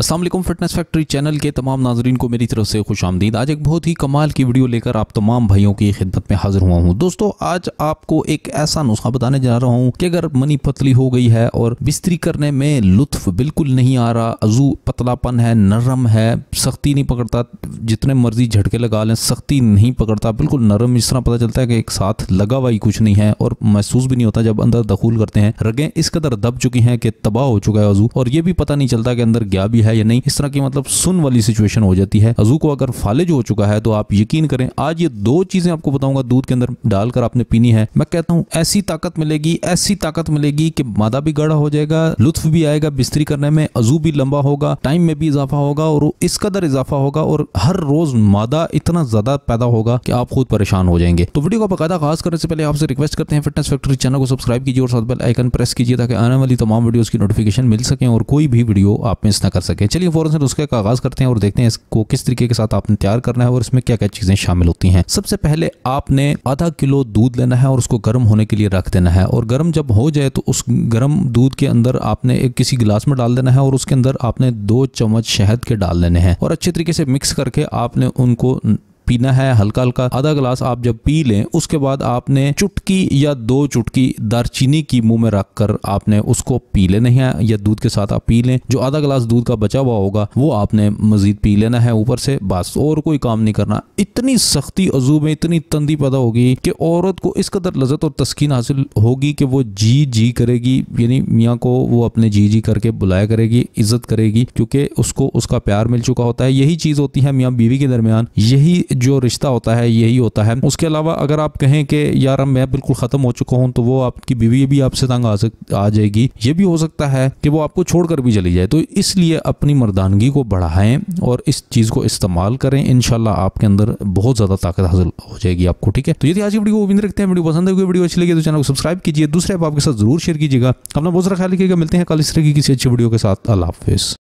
असल fitness factory channel के तमाम नाजरन को मेरी तरफ से खुश आमदीद आज एक बहुत ही कमाल की वीडियो लेकर आप तमाम भाइयों की खिदमत में हाजिर हुआ हूँ दोस्तों आज आपको एक ऐसा नुस्खा बताने जा रहा हूँ कि अगर मनी पतली हो गई है और बिस्तरी करने में लुत्फ बिल्कुल नहीं आ रहा अजू पतलापन है नरम है सख्ती नहीं पकड़ता जितने मर्जी झटके लगा लें सख्ती नहीं पकड़ता बिल्कुल नरम इस तरह पता चलता है कि एक साथ लगा हुआ ही कुछ नहीं है और महसूस भी नहीं होता जब अंदर दखूल करते हैं रगें इस कदर दब चुकी हैं कि तबाह हो चुका है अजू और ये भी पता नहीं चलता कि अंदर गया भी है है या नहीं इस तरह की मतलब सुन वाली सिचुएशन हो जाती है अजू को अगर फालिज हो चुका है तो आप यकीन करें आज ये दो चीजें आपको बताऊंगा दूध के अंदर डालकर आपने पीनी है मैं कहता हूँ ऐसी ताकत मिलेगी ऐसी ताकत मिलेगी कि मादा भी गड़ा हो जाएगा लुत्फ भी आएगा बिस्तरी करने में अजू भी लंबा होगा टाइम में भी इजाफा होगा और इस कदर इजाफा होगा और हर रोज मादा इतना ज्यादा पैदा होगा कि आप खुद परेशान हो जाएंगे तो वीडियो को बकायदा खास करने से पहले आपसे रिक्वेस्ट करते हैं फिटनेस फैक्ट्री चैनल को सब्सक्राइब कीजिए और साथ बेल आइकन प्रेस कीजिए ताकि आने वाली तमाम वीडियोस की नोटिफिकेशन मिल सके और कोई भी वीडियो आप मिस ना कर सके सके चलिए फ़ौरन से नुस्खे का आगाज़ करते हैं और देखते हैं इसको किस तरीके के साथ आपने तैयार करना है और इसमें क्या क्या चीज़ें शामिल होती हैं सबसे पहले आपने आधा किलो दूध लेना है और उसको गर्म होने के लिए रख देना है और गर्म जब हो जाए तो उस गर्म दूध के अंदर आपने एक किसी गिलास में डाल देना है और उसके अंदर आपने दो चम्मच शहद के डाल लेने हैं और अच्छे तरीके से मिक्स करके आपने उनको पीना है हल्का हल्का आधा गिलास आप जब पी लें उसके बाद आपने चुटकी या दो चुटकी दारचीनी की मुंह में रखकर आपने उसको पी लेना है या दूध के साथ आप पी लें जो आधा गिलास दूध का बचा हुआ होगा वो आपने मजीद पी लेना है ऊपर से बस और कोई काम नहीं करना इतनी सख्ती अजू में इतनी तंदी पैदा होगी कि औरत को इस कदर लजत और तस्किन हासिल होगी कि वो जी जी करेगी यानी मियाँ को वो अपने जी जी करके बुलाया करेगी इज्जत करेगी क्योंकि उसको उसका प्यार मिल चुका होता है यही चीज़ होती है मियाँ बीवी के दरमियान यही जो रिश्ता होता है यही होता है उसके अलावा अगर आप कहें कि यार मैं बिल्कुल ख़त्म हो चुका हूँ तो वो आपकी बीवी भी आपसे तंग आ सक आ जाएगी ये भी हो सकता है कि वो आपको छोड़कर भी चली जाए तो इसलिए अपनी मर्दानगी को बढ़ाएं और इस चीज़ को इस्तेमाल करें इन आपके अंदर बहुत ज़्यादा ताकत हासिल हो जाएगी आपको ठीक है तो यदि आज की वीडियो उम्मीद रखते हैं वीडियो पसंद है वीडियो अच्छी लगी तो चैनल को सब्सक्राइब कीजिए दूसरे आपके साथ जरूर शेयर कीजिएगा अपना बहुत सारा ख्याल रखिएगा मिलते हैं कल इस तरह की किसी अच्छी वीडियो के साथ अल्लाह हाफिज़